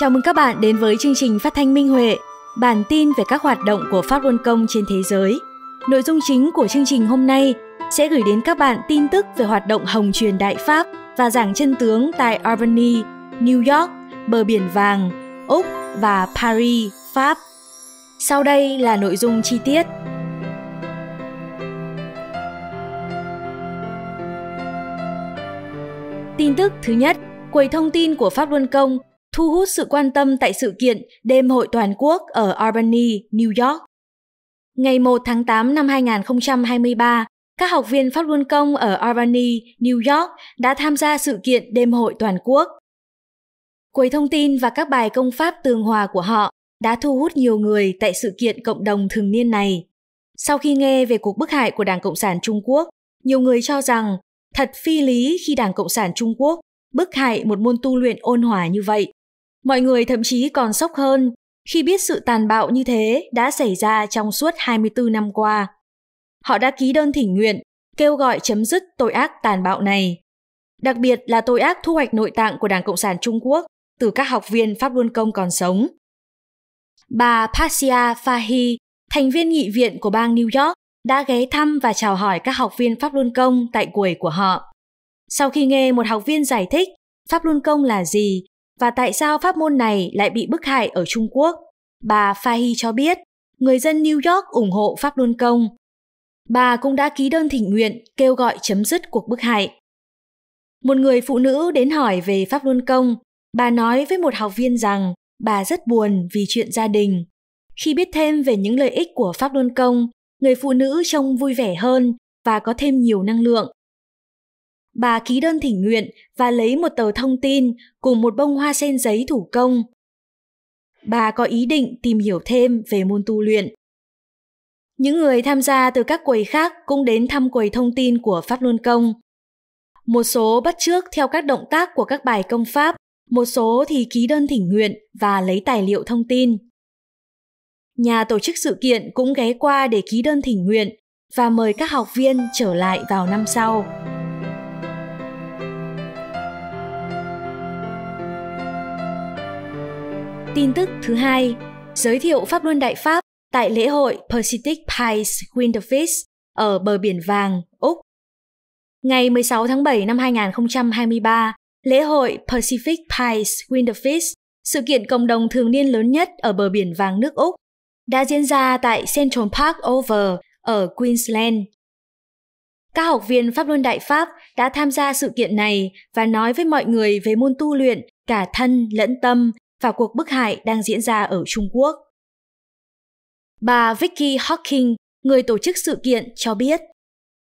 Chào mừng các bạn đến với chương trình phát thanh Minh Huệ, bản tin về các hoạt động của Pháp Luân Công trên thế giới. Nội dung chính của chương trình hôm nay sẽ gửi đến các bạn tin tức về hoạt động Hồng truyền Đại Pháp và giảng chân tướng tại Albany, New York, Bờ Biển Vàng, Úc và Paris, Pháp. Sau đây là nội dung chi tiết. Tin tức thứ nhất, quầy thông tin của Pháp Luân Công thu hút sự quan tâm tại sự kiện Đêm hội toàn quốc ở Albany, New York. Ngày 1 tháng 8 năm 2023, các học viên Pháp Luân Công ở Albany, New York đã tham gia sự kiện Đêm hội toàn quốc. Quầy thông tin và các bài công pháp tường hòa của họ đã thu hút nhiều người tại sự kiện cộng đồng thường niên này. Sau khi nghe về cuộc bức hại của Đảng Cộng sản Trung Quốc, nhiều người cho rằng thật phi lý khi Đảng Cộng sản Trung Quốc bức hại một môn tu luyện ôn hòa như vậy. Mọi người thậm chí còn sốc hơn khi biết sự tàn bạo như thế đã xảy ra trong suốt 24 năm qua. Họ đã ký đơn thỉnh nguyện, kêu gọi chấm dứt tội ác tàn bạo này. Đặc biệt là tội ác thu hoạch nội tạng của Đảng Cộng sản Trung Quốc từ các học viên Pháp Luân Công còn sống. Bà Pasia Fahi, thành viên nghị viện của bang New York, đã ghé thăm và chào hỏi các học viên Pháp Luân Công tại quầy của họ. Sau khi nghe một học viên giải thích Pháp Luân Công là gì và tại sao pháp môn này lại bị bức hại ở Trung Quốc. Bà Fahy cho biết, người dân New York ủng hộ Pháp Luân Công. Bà cũng đã ký đơn thỉnh nguyện kêu gọi chấm dứt cuộc bức hại. Một người phụ nữ đến hỏi về Pháp Luân Công, bà nói với một học viên rằng bà rất buồn vì chuyện gia đình. Khi biết thêm về những lợi ích của Pháp Luân Công, người phụ nữ trông vui vẻ hơn và có thêm nhiều năng lượng bà ký đơn thỉnh nguyện và lấy một tờ thông tin cùng một bông hoa sen giấy thủ công. Bà có ý định tìm hiểu thêm về môn tu luyện. Những người tham gia từ các quầy khác cũng đến thăm quầy thông tin của Pháp Luân Công. Một số bắt trước theo các động tác của các bài công pháp, một số thì ký đơn thỉnh nguyện và lấy tài liệu thông tin. Nhà tổ chức sự kiện cũng ghé qua để ký đơn thỉnh nguyện và mời các học viên trở lại vào năm sau. Tin tức thứ hai, giới thiệu Pháp Luân Đại Pháp tại lễ hội Pacific Pies Winterfest ở bờ biển vàng, Úc. Ngày 16 tháng 7 năm 2023, lễ hội Pacific Pies Winterfest, sự kiện cộng đồng thường niên lớn nhất ở bờ biển vàng nước Úc, đã diễn ra tại Central Park Over ở Queensland. Các học viên Pháp Luân Đại Pháp đã tham gia sự kiện này và nói với mọi người về môn tu luyện cả thân lẫn tâm và cuộc bức hại đang diễn ra ở Trung Quốc. Bà Vicky Hawking, người tổ chức sự kiện, cho biết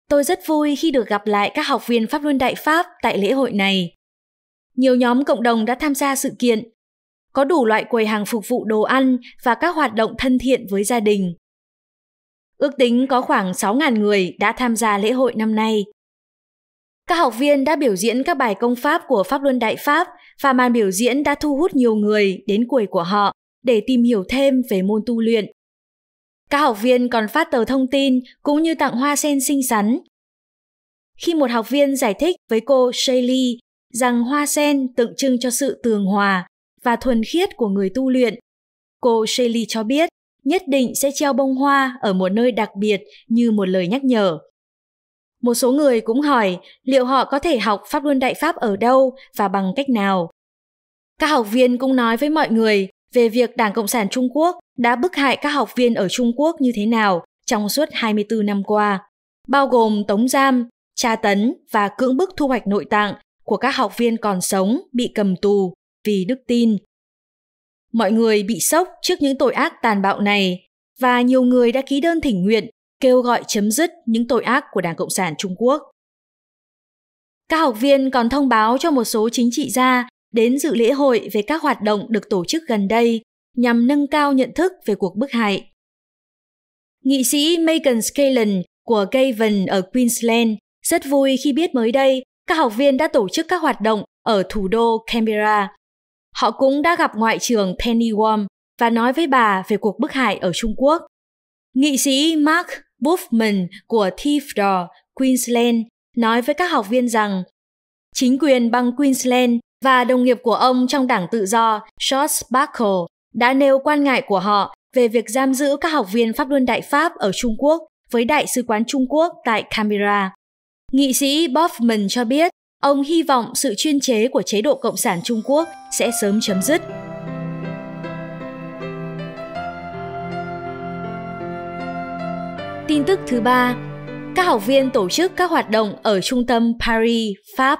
Tôi rất vui khi được gặp lại các học viên Pháp luân Đại Pháp tại lễ hội này. Nhiều nhóm cộng đồng đã tham gia sự kiện. Có đủ loại quầy hàng phục vụ đồ ăn và các hoạt động thân thiện với gia đình. Ước tính có khoảng 6.000 người đã tham gia lễ hội năm nay. Các học viên đã biểu diễn các bài công pháp của Pháp Luân Đại Pháp và màn biểu diễn đã thu hút nhiều người đến quầy của họ để tìm hiểu thêm về môn tu luyện. Các học viên còn phát tờ thông tin cũng như tặng hoa sen xinh xắn. Khi một học viên giải thích với cô Shelly rằng hoa sen tượng trưng cho sự tường hòa và thuần khiết của người tu luyện, cô Shelly cho biết nhất định sẽ treo bông hoa ở một nơi đặc biệt như một lời nhắc nhở. Một số người cũng hỏi liệu họ có thể học Pháp Luân Đại Pháp ở đâu và bằng cách nào. Các học viên cũng nói với mọi người về việc Đảng Cộng sản Trung Quốc đã bức hại các học viên ở Trung Quốc như thế nào trong suốt 24 năm qua, bao gồm tống giam, tra tấn và cưỡng bức thu hoạch nội tạng của các học viên còn sống bị cầm tù vì đức tin. Mọi người bị sốc trước những tội ác tàn bạo này và nhiều người đã ký đơn thỉnh nguyện kêu gọi chấm dứt những tội ác của Đảng Cộng sản Trung Quốc. Các học viên còn thông báo cho một số chính trị gia đến dự lễ hội về các hoạt động được tổ chức gần đây nhằm nâng cao nhận thức về cuộc bức hại. Nghị sĩ Megan Scalen của Gavin ở Queensland rất vui khi biết mới đây các học viên đã tổ chức các hoạt động ở thủ đô Canberra. Họ cũng đã gặp Ngoại trưởng Penny Wong và nói với bà về cuộc bức hại ở Trung Quốc. Nghị sĩ Mark Buffman của Tifdor, Queensland, nói với các học viên rằng chính quyền bang Queensland và đồng nghiệp của ông trong đảng tự do George Buckle đã nêu quan ngại của họ về việc giam giữ các học viên Pháp Luân Đại Pháp ở Trung Quốc với Đại sứ quán Trung Quốc tại Canberra. Nghị sĩ Boffman cho biết ông hy vọng sự chuyên chế của chế độ Cộng sản Trung Quốc sẽ sớm chấm dứt. Tin tức thứ ba, các học viên tổ chức các hoạt động ở trung tâm Paris, Pháp.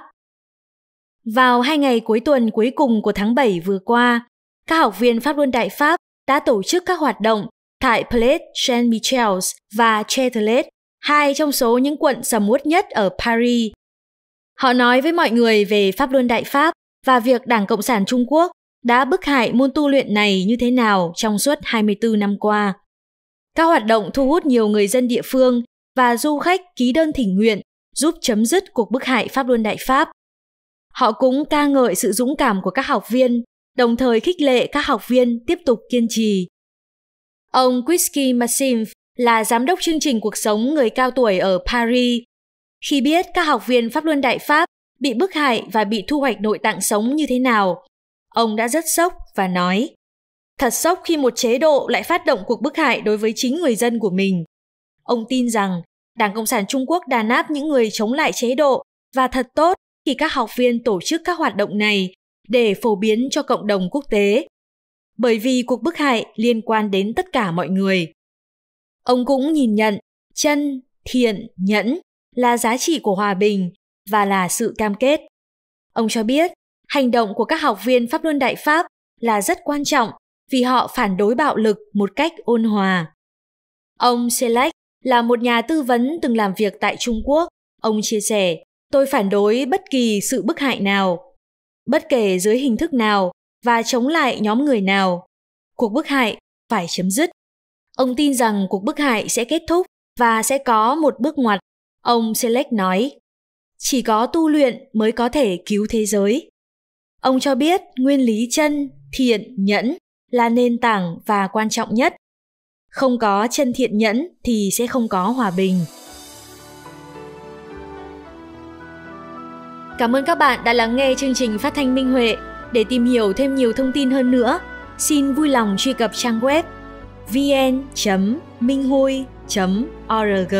Vào hai ngày cuối tuần cuối cùng của tháng 7 vừa qua, các học viên Pháp Luân Đại Pháp đã tổ chức các hoạt động tại Place Saint-Michel và Châtelet, hai trong số những quận sầm uất nhất ở Paris. Họ nói với mọi người về Pháp Luân Đại Pháp và việc Đảng Cộng sản Trung Quốc đã bức hại môn tu luyện này như thế nào trong suốt 24 năm qua. Các hoạt động thu hút nhiều người dân địa phương và du khách ký đơn thỉnh nguyện giúp chấm dứt cuộc bức hại Pháp Luân Đại Pháp. Họ cũng ca ngợi sự dũng cảm của các học viên, đồng thời khích lệ các học viên tiếp tục kiên trì. Ông Quisky Massim là giám đốc chương trình cuộc sống người cao tuổi ở Paris. Khi biết các học viên Pháp Luân Đại Pháp bị bức hại và bị thu hoạch nội tạng sống như thế nào, ông đã rất sốc và nói Thật sốc khi một chế độ lại phát động cuộc bức hại đối với chính người dân của mình. Ông tin rằng Đảng Cộng sản Trung Quốc đàn áp những người chống lại chế độ và thật tốt khi các học viên tổ chức các hoạt động này để phổ biến cho cộng đồng quốc tế. Bởi vì cuộc bức hại liên quan đến tất cả mọi người. Ông cũng nhìn nhận chân, thiện, nhẫn là giá trị của hòa bình và là sự cam kết. Ông cho biết, hành động của các học viên Pháp Luân Đại Pháp là rất quan trọng vì họ phản đối bạo lực một cách ôn hòa. Ông Select là một nhà tư vấn từng làm việc tại Trung Quốc. Ông chia sẻ, tôi phản đối bất kỳ sự bức hại nào, bất kể dưới hình thức nào và chống lại nhóm người nào. Cuộc bức hại phải chấm dứt. Ông tin rằng cuộc bức hại sẽ kết thúc và sẽ có một bước ngoặt. Ông Select nói, chỉ có tu luyện mới có thể cứu thế giới. Ông cho biết nguyên lý chân, thiện, nhẫn là nền tảng và quan trọng nhất không có chân thiện nhẫn thì sẽ không có hòa bình cảm ơn các bạn đã lắng nghe chương trình phát thanh minh huệ để tìm hiểu thêm nhiều thông tin hơn nữa xin vui lòng truy cập trang web vn minh org